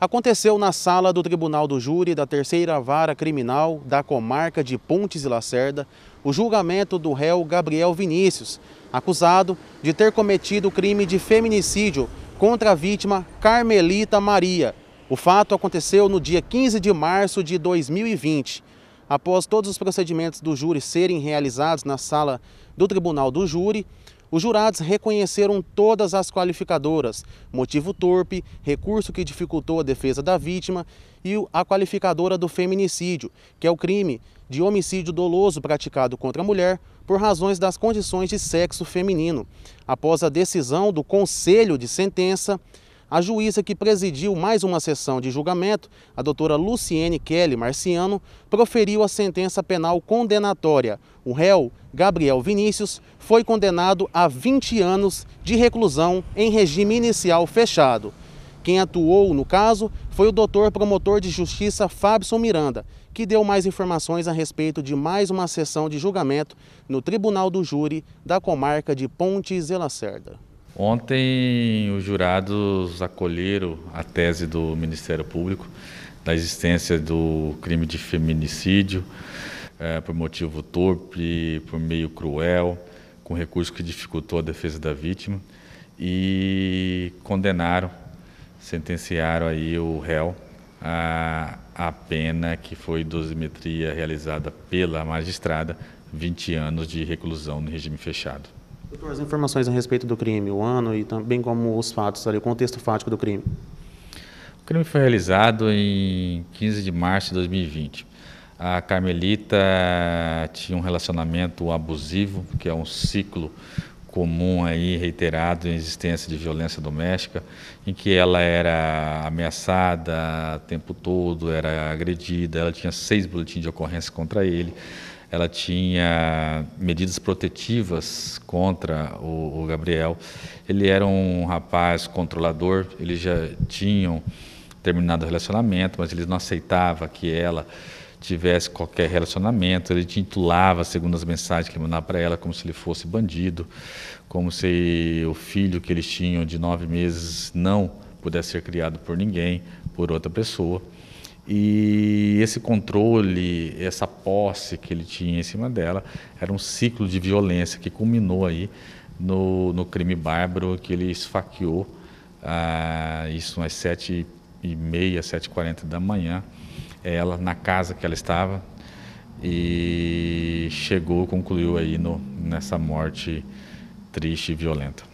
aconteceu na sala do Tribunal do Júri da Terceira Vara Criminal da comarca de Pontes e Lacerda o julgamento do réu Gabriel Vinícius, acusado de ter cometido o crime de feminicídio contra a vítima Carmelita Maria. O fato aconteceu no dia 15 de março de 2020. Após todos os procedimentos do júri serem realizados na sala do Tribunal do Júri, os jurados reconheceram todas as qualificadoras, motivo torpe, recurso que dificultou a defesa da vítima e a qualificadora do feminicídio, que é o crime de homicídio doloso praticado contra a mulher por razões das condições de sexo feminino. Após a decisão do Conselho de Sentença, a juíza que presidiu mais uma sessão de julgamento, a doutora Luciene Kelly Marciano, proferiu a sentença penal condenatória. O réu, Gabriel Vinícius, foi condenado a 20 anos de reclusão em regime inicial fechado. Quem atuou no caso foi o doutor promotor de justiça Fábio Miranda, que deu mais informações a respeito de mais uma sessão de julgamento no Tribunal do Júri da comarca de Pontes e Lacerda. Ontem os jurados acolheram a tese do Ministério Público da existência do crime de feminicídio é, por motivo torpe, por meio cruel, com recurso que dificultou a defesa da vítima e condenaram, sentenciaram aí o réu a, a pena que foi dosimetria realizada pela magistrada, 20 anos de reclusão no regime fechado. Doutor, as informações a respeito do crime, o ano e também como os fatos ali, o contexto fático do crime. O crime foi realizado em 15 de março de 2020. A Carmelita tinha um relacionamento abusivo, que é um ciclo comum aí, reiterado, em existência de violência doméstica, em que ela era ameaçada o tempo todo, era agredida, ela tinha seis boletins de ocorrência contra ele, ela tinha medidas protetivas contra o, o Gabriel. Ele era um rapaz controlador, eles já tinham terminado o relacionamento, mas ele não aceitava que ela tivesse qualquer relacionamento, ele titulava, segundo as mensagens que ele mandava para ela, como se ele fosse bandido, como se o filho que eles tinham de nove meses não pudesse ser criado por ninguém, por outra pessoa. E esse controle, essa posse que ele tinha em cima dela, era um ciclo de violência que culminou aí no, no crime bárbaro que ele esfaqueou, ah, isso às sete e meia, sete e quarenta da manhã, ela na casa que ela estava e chegou, concluiu aí no, nessa morte triste e violenta.